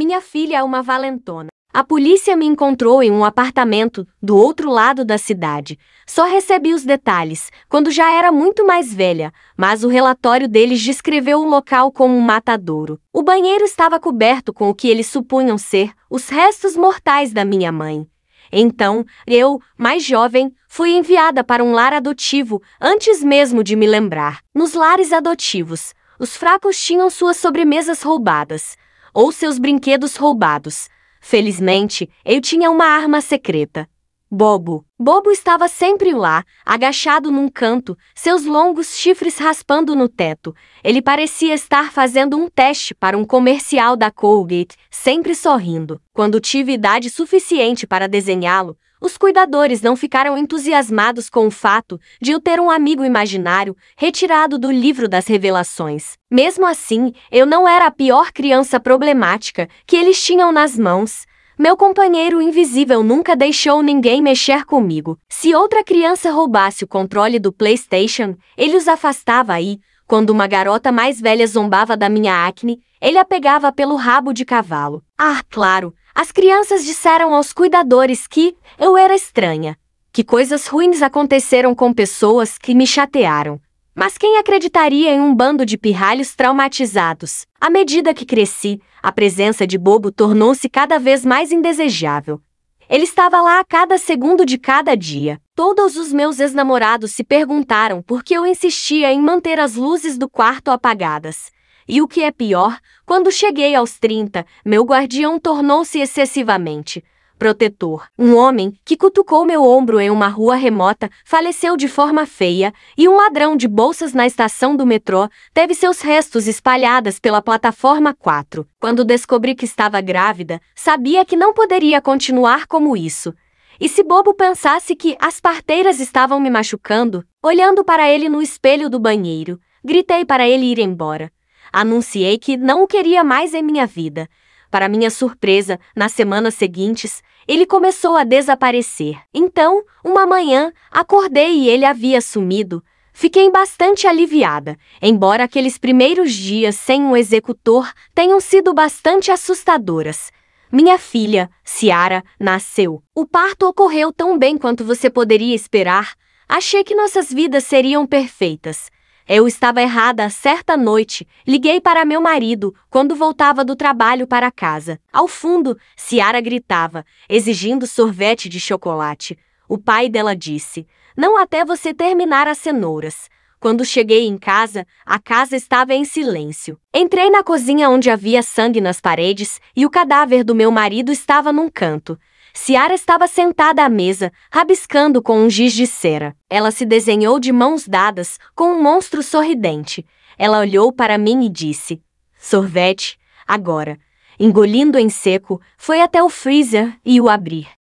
Minha filha é uma valentona. A polícia me encontrou em um apartamento do outro lado da cidade. Só recebi os detalhes quando já era muito mais velha, mas o relatório deles descreveu o local como um matadouro. O banheiro estava coberto com o que eles supunham ser os restos mortais da minha mãe. Então, eu, mais jovem, fui enviada para um lar adotivo antes mesmo de me lembrar. Nos lares adotivos, os fracos tinham suas sobremesas roubadas ou seus brinquedos roubados. Felizmente, eu tinha uma arma secreta. Bobo. Bobo estava sempre lá, agachado num canto, seus longos chifres raspando no teto. Ele parecia estar fazendo um teste para um comercial da Colgate, sempre sorrindo. Quando tive idade suficiente para desenhá-lo, os cuidadores não ficaram entusiasmados com o fato de eu ter um amigo imaginário retirado do livro das revelações. Mesmo assim, eu não era a pior criança problemática que eles tinham nas mãos. Meu companheiro invisível nunca deixou ninguém mexer comigo. Se outra criança roubasse o controle do PlayStation, ele os afastava aí. Quando uma garota mais velha zombava da minha acne, ele a pegava pelo rabo de cavalo. Ah, claro, as crianças disseram aos cuidadores que eu era estranha, que coisas ruins aconteceram com pessoas que me chatearam. Mas quem acreditaria em um bando de pirralhos traumatizados? À medida que cresci, a presença de Bobo tornou-se cada vez mais indesejável. Ele estava lá a cada segundo de cada dia. Todos os meus ex-namorados se perguntaram por que eu insistia em manter as luzes do quarto apagadas. E o que é pior, quando cheguei aos 30, meu guardião tornou-se excessivamente protetor. Um homem que cutucou meu ombro em uma rua remota faleceu de forma feia e um ladrão de bolsas na estação do metrô teve seus restos espalhados pela plataforma 4. Quando descobri que estava grávida, sabia que não poderia continuar como isso. E se Bobo pensasse que as parteiras estavam me machucando, olhando para ele no espelho do banheiro, gritei para ele ir embora anunciei que não o queria mais em minha vida. Para minha surpresa, nas semanas seguintes, ele começou a desaparecer. Então, uma manhã, acordei e ele havia sumido. Fiquei bastante aliviada, embora aqueles primeiros dias sem um executor tenham sido bastante assustadoras. Minha filha, Ciara, nasceu. O parto ocorreu tão bem quanto você poderia esperar. Achei que nossas vidas seriam perfeitas. Eu estava errada certa noite. Liguei para meu marido quando voltava do trabalho para casa. Ao fundo, Ciara gritava, exigindo sorvete de chocolate. O pai dela disse: Não até você terminar as cenouras. Quando cheguei em casa, a casa estava em silêncio. Entrei na cozinha onde havia sangue nas paredes e o cadáver do meu marido estava num canto. Ciara estava sentada à mesa, rabiscando com um giz de cera. Ela se desenhou de mãos dadas, com um monstro sorridente. Ela olhou para mim e disse: Sorvete, agora. Engolindo em seco, foi até o freezer e o abrir.